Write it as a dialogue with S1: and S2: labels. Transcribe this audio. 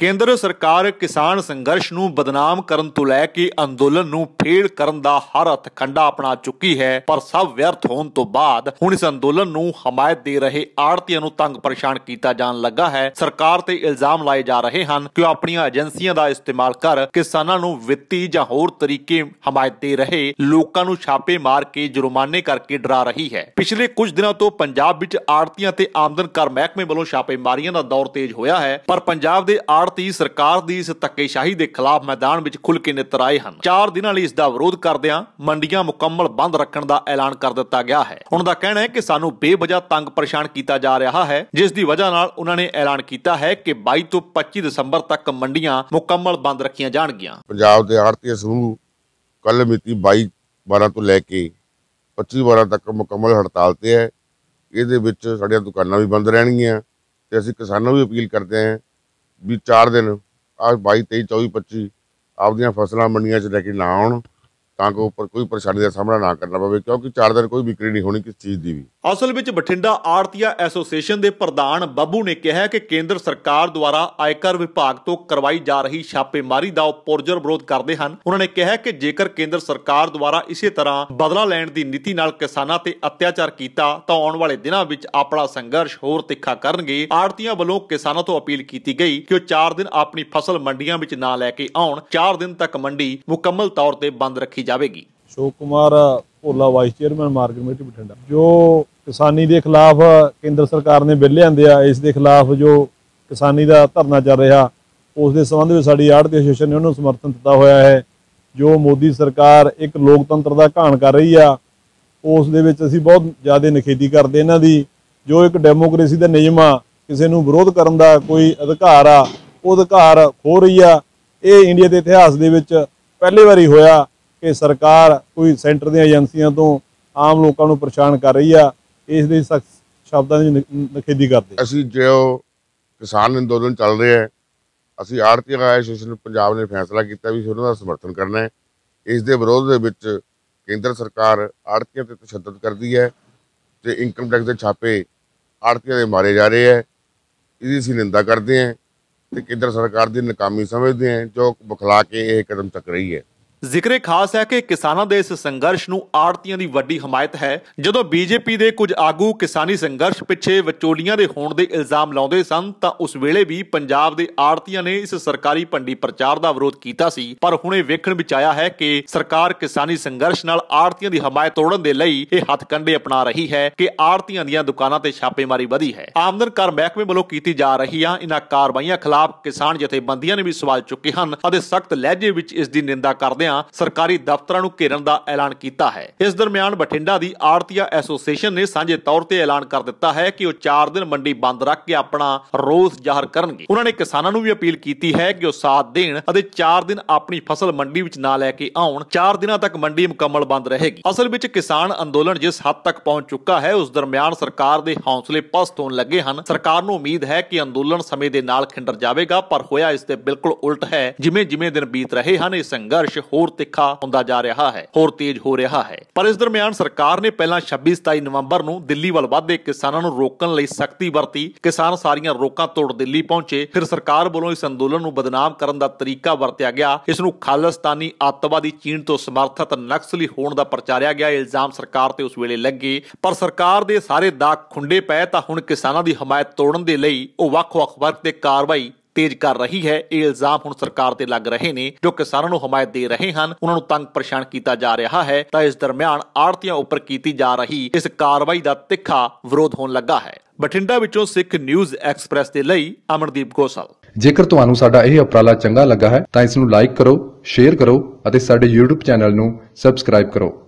S1: ਕੇਂਦਰ ਸਰਕਾਰ ਕਿਸਾਨ ਸੰਘਰਸ਼ ਨੂੰ ਬਦਨਾਮ ਕਰਨ ਤੋਂ ਲੈ ਕੇ ਅੰਦੋਲਨ ਨੂੰ ਫੇੜ ਕਰਨ ਦਾ ਹਰ ਹੱਥਕੰਡਾ ਅਪਣਾ ਚੁੱਕੀ ਹੈ ਪਰ ਸਭ ਵਿਅਰਥ ਹੋਣ ਤੋਂ ਬਾਅਦ ਹੁਣ ਇਸ ਅੰਦੋਲਨ ਨੂੰ ਹਮਾਇਤ ਦੇ ਰਹੇ ਆੜਤੀਆਂ ਨੂੰ ਤੰਗ ਪਰੇਸ਼ਾਨ ਕੀਤਾ ਜਾਣ ਲੱਗਾ ਹੈ ਸਰਕਾਰ ਤੇ ਇਲਜ਼ਾਮ ਲਾਏ ਜਾ ਰਹੇ ਹਨ ਕਿ ਉਹ ਆਪਣੀਆਂ ਏਜੰਸੀਆਂ ਦਾ ਇਸਤੇਮਾਲ ਕਰ ਕਿਸਾਨਾਂ ਨੂੰ ਵਿੱਤੀ ਜਾਂ ਹੋਰ ਤਰੀਕੇ ਹਮਾਇਤ ਦੇ ਰਹੇ ਲੋਕਾਂ ਨੂੰ ਛਾਪੇ ਮਾਰ ਕੇ ਜੁਰਮਾਨੇ ਕਰਕੇ ਡਰਾ ਰਹੀ ਹੈ ਪਿਛਲੇ ਕੁਝ ਦਿਨਾਂ ਤੋਂ ਪੰਜਾਬ ਵਿੱਚ ਆੜਤੀਆਂ ਤੇ ਆਮਦਨ ਕਰ ਮਹਿਕਮੇ ਵੱਲੋਂ ਛਾਪੇ ਮਾਰੀਆਂ ਦਾ ਦੌਰ ਤੇਜ਼ ਹੋਇਆ ਹੈ ਪਰ ਪੰਜਾਬ ਦੇ ਆੜ ਭਾਰਤੀ ਸਰਕਾਰ ਦੀ ਇਸ ਧੱਕੇਸ਼ਾਹੀ ਦੇ ਖਿਲਾਫ ਮੈਦਾਨ ਵਿੱਚ ਖੁੱਲ ਕੇ ਨਿਤਰ ਆਏ ਹਨ 4 ਦਿਨਾਂ ਲਈ ਇਸ ਦਾ ਵਿਰੋਧ ਕਰਦਿਆਂ ਮੰਡੀਆਂ ਮੁਕੰਮਲ ਬੰਦ ਰੱਖਣ ਦਾ ਐਲਾਨ ਕਰ ਦਿੱਤਾ ਗਿਆ ਹੈ ਉਹਨਾਂ ਦਾ ਕਹਿਣਾ ਹੈ ਕਿ ਸਾਨੂੰ ਬੇਵਜ੍ਹਾ ਤੰਗ ਪਰੇਸ਼ਾਨ ਕੀਤਾ ਜਾ ਰਿਹਾ ਹੈ ਜਿਸ ਦੀ ਵਜ੍ਹਾ ਨਾਲ ਉਹਨਾਂ ਨੇ ਐਲਾਨ ਕੀਤਾ ਹੈ ਕਿ 22 ਤੋਂ 25 ਦਸੰਬਰ ਤੱਕ ਮੰਡੀਆਂ ਮੁਕੰਮਲ ਬੰਦ ਰੱਖੀਆਂ ਜਾਣਗੀਆਂ
S2: ਪੰਜਾਬ ਦੇ ਆੜਤੀ ਸਮੂਹ ਕੱਲ ਮਿਤੀ 22 12 ਤੋਂ ਲੈ ਕੇ 25 12 ਤੱਕ ਮੁਕੰਮਲ ਹੜਤਾਲ ਤੇ ਹੈ ਇਹਦੇ ਵਿੱਚ ਸਾਡੀਆਂ ਦੁਕਾਨਾਂ ਵੀ ਬੰਦ ਰਹਿਣਗੀਆਂ ਤੇ ਅਸੀਂ ਕਿਸਾਨਾਂ ਨੂੰ ਵੀ ਅਪੀਲ ਕਰਦੇ ਹਾਂ ਵੀ 4 ਦਿਨ ਆ 22 23 24 25 ਆਪਦੀਆਂ ਫਸਲਾਂ ਮੰਡੀਆਂ 'ਚ ਲੈ ਕੇ ਨਾ ਆਉਣ ਤਾਂ ਕਿ ਉੱਪਰ ਕੋਈ ਪਰੇਸ਼ਾਨੀ ਦਾ ਸਾਹਮਣਾ ਨਾ ਕਰਨਾ ਪਵੇ ਕਿਉਂਕਿ 4 ਦਿਨ ਕੋਈ ਵਿਕਰੀ ਨਹੀਂ ਹੋਣੀ ਕਿਸ ਚੀਜ਼ ਦੀ ਵੀ
S1: ਅਸਲ ਵਿੱਚ ਬਠਿੰਡਾ ਆੜਤੀਆ ਐਸੋਸੀਏਸ਼ਨ ਦੇ ਪ੍ਰਧਾਨ ਬੱਬੂ ਨੇ ਕਿਹਾ ਕਿ ਕੇਂਦਰ ਸਰਕਾਰ ਦੁਆਰਾ ਆਇਕਰ ਵਿਭਾਗ ਤੋਂ ਕਰਵਾਈ ਜਾ ਰਹੀ ਛਾਪੇਮਾਰੀ ਦਾ ਪੁਰਜਰ ਵਿਰੋਧ ਕਰਦੇ ਹਨ ਉਹਨਾਂ ਨੇ ਕਿਹਾ ਕਿ ਜੇਕਰ ਕੇਂਦਰ ਸਰਕਾਰ ਦੁਆਰਾ ਇਸੇ ਤਰ੍ਹਾਂ ਬਦਲਾ ਲੈਣ ਦੀ ਨੀਤੀ ਨਾਲ ਕਿਸਾਨਾਂ ਤੇ ਅਤਿਆਚਾਰ ਕੀਤਾ ਤਾਂ ਆਉਣ ਵਾਲੇ ਦਿਨਾਂ ਵਿੱਚ ਆਪਣਾ ਸੰਘਰਸ਼ ਹੋਰ ਤਿੱਖਾ ਕਰਨਗੇ ਆੜਤੀਆਂ ਵੱਲੋਂ ਕਿਸਾਨਾਂ ਤੋਂ ਅਪੀਲ ਕੀਤੀ ਗਈ ਕਿ ਉਹ 4 ਦਿਨ ਆਪਣੀ ਫਸਲ ਮੰਡੀਆਂ ਵਿੱਚ ਨਾ ਲੈ ਕੇ ਆਉਣ 4 ਦਿਨ ਤੱਕ ਮੰਡੀ ਮੁਕੰਮਲ ਤੌਰ ਤੇ ਬੰਦ ਰੱਖੀ ਜਾਵੇਗੀ
S3: ਸ਼ੋਕ Kumar Bhola vice chairman market committee Bathinda ਜੋ ਕਿਸਾਨੀ ਦੇ ਖਿਲਾਫ ਕੇਂਦਰ ਸਰਕਾਰ ਨੇ ਬਿੱਲ ਲਿਆਂਦੇ ਆ ਇਸ ਦੇ ਖਿਲਾਫ ਜੋ ਕਿਸਾਨੀ ਦਾ ਧਰਨਾ ਚੱਲ ਰਿਹਾ ਉਸ ਦੇ ਸੰਬੰਧ ਵਿੱਚ ਸਾਡੀ ਆੜਤੀ ਐਸੋਸੀਏਸ਼ਨ ਨੇ ਉਹਨੂੰ ਸਮਰਥਨ ਦਿੱਤਾ ਹੋਇਆ ਹੈ ਜੋ ਮੋਦੀ ਸਰਕਾਰ ਇੱਕ ਲੋਕਤੰਤਰ ਦਾ ਘਾਣ ਕਰ ਰਹੀ ਆ ਉਸ ਦੇ ਵਿੱਚ ਅਸੀਂ ਬਹੁਤ ਜ਼ਿਆਦਾ ਨਖੇਦੀ ਕਰਦੇ ਇਹਨਾਂ ਦੀ ਜੋ ਇੱਕ ਡੈਮੋਕ੍ਰੇਸੀ ਦਾ ਨਿਯਮ ਆ ਕਿਸੇ ਨੂੰ ਵਿਰੋਧ ਕਰਨ ਦਾ ਕੋਈ ਅਧਿਕਾਰ ਆ ਉਹ ਅਧਿਕਾਰ ਖੋ ਰਹੀ ਆ ਇਹ ਇੰਡੀਆ ਦੇ ਇਤਿਹਾਸ ਦੇ ਵਿੱਚ ਪਹਿਲੀ ਵਾਰੀ ਹੋਇਆ ਕਿ ਸਰਕਾਰ ਕੋਈ ਸੈਂਟਰ ਦੀਆਂ ਏਜੰਸੀਆਂ ਤੋਂ ਆਮ ਲੋਕਾਂ ਨੂੰ ਪਰੇਸ਼ਾਨ ਕਰ ਰਹੀ ਆ ਇਸ ਦੇ ਸ਼ਬਦਾਂ
S2: ਦੀ ਨਖੇਦੀ ਕਰਦੇ ਅਸੀਂ ਜੋ ਕਿਸਾਨ ਅੰਦੋਲਨ ਚੱਲ ਰਿਹਾ ਹੈ ਅਸੀਂ ਆੜਤੀ ਐਸੋਸੀਏਸ਼ਨ ਪੰਜਾਬ ਨੇ ਫੈਸਲਾ ਕੀਤਾ ਵੀ ਉਹਨਾਂ ਦਾ ਸਮਰਥਨ ਕਰਨਾ ਹੈ ਇਸ ਦੇ ਵਿਰੋਧ ਦੇ ਵਿੱਚ ਕੇਂਦਰ ਸਰਕਾਰ ਆੜਤੀਆਂ ਤੇ ਤਸ਼ੱਦਦ ਕਰਦੀ ਹੈ ਤੇ ਇਨਕਮ ਟੈਕਸ ਦੇ ਛਾਪੇ ਆੜਤੀਆਂ ਦੇ ਮਾਰੇ ਜਾ ਰਹੇ ਹੈ ਇਹਦੀ ਅਸੀਂ ਨਿੰਦਾ ਕਰਦੇ ਹਾਂ ਤੇ ਕੇਂਦਰ ਸਰਕਾਰ ਦੀ ਨਾਕਾਮੀ ਸਮਝਦੇ ਹਾਂ ਜੋ ਬਖਲਾ ਕੇ ਇਹ ਕਦਮ ਚੱਕ ਰਹੀ ਹੈ ਜ਼ਿਕਰੇ ਖਾਸ ਹੈ ਕਿ ਕਿਸਾਨਾਂ ਦੇ
S1: ਇਸ ਸੰਘਰਸ਼ ਨੂੰ ਆੜਤੀਆਂ ਦੀ ਵੱਡੀ ਹਮਾਇਤ ਹੈ ਜਦੋਂ ਬੀਜੇਪੀ ਦੇ ਕੁਝ ਆਗੂ ਕਿਸਾਨੀ ਸੰਘਰਸ਼ ਪਿੱਛੇ ਵਿਚੋਲੀਆਂ ਦੇ ਹੋਣ ਦੇ ਇਲਜ਼ਾਮ ਲਾਉਂਦੇ ਸਨ ਤਾਂ ਉਸ ਵੇਲੇ ਵੀ ਪੰਜਾਬ ਦੇ ਆੜਤੀਆਂ ਨੇ ਇਸ ਸਰਕਾਰੀ ਭੰਡੀ ਪ੍ਰਚਾਰ ਦਾ ਵਿਰੋਧ ਕੀਤਾ ਸੀ ਪਰ ਹੁਣੇ ਵੇਖਣ ਵਿੱਚ ਆਇਆ ਹੈ ਕਿ ਸਰਕਾਰ ਕਿਸਾਨੀ ਸੰਘਰਸ਼ ਨਾਲ ਆੜਤੀਆਂ ਦੀ ਹਮਾਇਤ ਤੋੜਨ ਦੇ ਲਈ ਇਹ ਹੱਥਕੰਡੇ ਅਪਣਾ ਰਹੀ ਹੈ ਕਿ ਆੜਤੀਆਂ ਦੀਆਂ ਦੁਕਾਨਾਂ ਤੇ ਛਾਪੇਮਾਰੀ ਵਧੀ ਹੈ ਆਮਦਨ ਕਰ ਮਹਿਕਮੇ ਵੱਲੋਂ ਕੀਤੀ ਜਾ ਰਹੀਆਂ ਇਹਨਾਂ ਕਾਰਵਾਈਆਂ ਖਿਲਾਫ ਕਿਸਾਨ ਜਥੇਬੰਦੀਆਂ ਨੇ ਵੀ ਸਵਾਲ ਚੁੱਕੇ ਹਨ ਅਤੇ ਸਖਤ ਲਹਿਜੇ ਵਿੱਚ ਇਸ ਦੀ ਨਿੰਦਾ ਕਰਦੇ ਕਰਦਿਆਂ ਸਰਕਾਰੀ ਦਫ਼ਤਰਾਂ ਨੂੰ ਘੇਰਨ ਦਾ ਐਲਾਨ ਕੀਤਾ ਹੈ ਇਸ ਦਰਮਿਆਨ ਬਠਿੰਡਾ ਦੀ ਆੜਤੀਆ ਐਸੋਸੀਏਸ਼ਨ ਨੇ ਸਾਂਝੇ ਤੌਰ ਤੇ ਐਲਾਨ ਕਰ ਦਿੱਤਾ ਹੈ ਕਿ ਉਹ 4 ਦਿਨ ਮੰਡੀ ਬੰਦ ਰੱਖ ਕੇ ਆਪਣਾ ਰੋਸ ਜ਼ਾਹਰ ਕਰਨਗੇ ਉਹਨਾਂ ਨੇ ਕਿਸਾਨਾਂ ਨੂੰ ਵੀ ਅਪੀਲ ਕੀਤੀ ਹੈ ਕਿ ਉਹ ਸਾਥ ਦੇਣ ਅਤੇ 4 ਦਿਨ ਆਪਣੀ ਫਸਲ ਮੰਡੀ ਵਿੱਚ ਨਾ ਲੈ ਕੇ ਆਉਣ 4 ਦਿਨਾਂ ਤੱਕ ਮੰਡੀ ਮੁਕੰਮਲ ਬੰਦ ਰਹੇਗੀ ਅਸਲ ਵਿੱਚ ਕਿਸਾਨ ਅੰਦੋਲਨ ਜਿਸ ਹੱਦ ਤੱਕ ਪਹੁੰਚ ਚੁੱਕਾ ਹੈ ਉਸ ਦਰਮਿਆਨ ਸਰਕਾਰ ਦੇ ਹੌਸਲੇ ਪਸਤ ਹੋਣ ਲੱਗੇ ਹਨ ਸਰਕਾਰ ਨੂੰ ਉਮੀਦ ਹੈ ਕਿ ਅੰਦੋਲਨ ਸਮੇਂ ਦੇ ਨਾਲ ਖਿੰਡਰ ਜਾਵੇਗਾ ਪਰ ਹੋਇਆ ਇਸ ਦੇ ਬਿਲਕੁਲ ਉਲਟ ਹੈ ਜਿਵੇਂ ਜਿਵੇਂ ਦਿਨ ਬੀਤ ਰਹੇ ਹਨ ਇਹ ਸੰਘਰਸ਼ ਹੋਰ ਤਿੱਖਾ ਹੁੰਦਾ ਜਾ ਰਿਹਾ ਹੈ ਹੋਰ ਤੇਜ਼ ਹੋ ਰਿਹਾ ਹੈ ਪਰ ਇਸ ਦਰਮਿਆਨ ਸਰਕਾਰ ਨੇ ਪਹਿਲਾਂ 26 27 ਨਵੰਬਰ ਨੂੰ ਦਿੱਲੀ ਵੱਲ ਵਾਧੇ ਕਿਸਾਨਾਂ ਨੂੰ ਰੋਕਣ ਲਈ ਸਖਤੀ ਵਰਤੀ ਕਿਸਾਨ ਸਾਰੀਆਂ ਰੋਕਾਂ ਤੋੜ ਦਿੱਲੀ ਪਹੁੰਚੇ ਫਿਰ ਸਰਕਾਰ ਵੱਲੋਂ ਇਸ ਅੰਦੋਲਨ ਨੂੰ ਬਦਨਾਮ ਕਰਨ ਦਾ ਤਰੀਕਾ ਵਰਤਿਆ ਗਿਆ ਇਸ ਨੂੰ ਖਾਲਸਤਾਨੀ ਅੱਤਵਾਦੀ ਚੀਨ ਤੋਂ ਸਮਰਥਿਤ ਨਕਸਲੀ ਹੋਣ ਦਾ ਪ੍ਰਚਾਰਿਆ ਗਿਆ ਇਲਜ਼ਾਮ ਸਰਕਾਰ ਤੇ ਉਸ ਵੇਲੇ ਲੱਗੇ ਪਰ ਸਰਕਾਰ ਦੇ ਸਾਰੇ ਦਾਗ ਖੁੰਡੇ ਪਏ ਤਾਂ ਹੁਣ ਕਿਸਾਨਾਂ ਦੀ ਹਮਾਇਤ ਤੋੜਨ ਦੇ ਲਈ ਉਹ ਵੱਖ-ਵੱਖ ਵਰਗ ਤੇ ਕਾਰਵਾਈ ਤੇਜ਼ ਕਰ ਰਹੀ ਹੈ ਇਹ ਇਲਜ਼ਾਮ ਹੁਣ ਸਰਕਾਰ ਤੇ ਲੱਗ ਰਹੇ ਨੇ ਜੋ ਕਿਸਾਨਾਂ ਨੂੰ ਹਮਾਇਤ ਦੇ ਰਹੇ ਹਨ ਉਹਨਾਂ ਨੂੰ ਤੰਗ ਪਰੇਸ਼ਾਨ ਕੀਤਾ ਜਾ ਰਿਹਾ ਹੈ ਤਾਂ ਇਸ ਦਰਮਿਆਨ ਆੜਤੀਆਂ ਉੱਪਰ ਕੀਤੀ ਜਾ ਰਹੀ ਇਸ ਕਾਰਵਾਈ ਦਾ ਤਿੱਖਾ ਵਿਰੋਧ ਹੋਣ ਲੱਗਾ ਹੈ ਬਠਿੰਡਾ ਵਿੱਚੋਂ ਸਿੱਖ ਨਿਊਜ਼ ਐਕਸਪ੍ਰੈਸ ਦੇ ਲਈ ਅਮਨਦੀਪ ਗੋਸਲ ਜੇਕਰ ਤੁਹਾਨੂੰ ਸਾਡਾ ਇਹ ਉਪਰਾਲਾ ਚੰਗਾ ਲੱਗਾ ਹੈ ਤਾਂ ਇਸ ਨੂੰ ਲਾਈਕ ਕਰੋ ਸ਼ੇਅਰ ਕਰੋ ਅਤੇ ਸਾਡੇ YouTube ਚੈਨਲ ਨੂੰ ਸਬਸਕ੍ਰਾਈਬ ਕਰੋ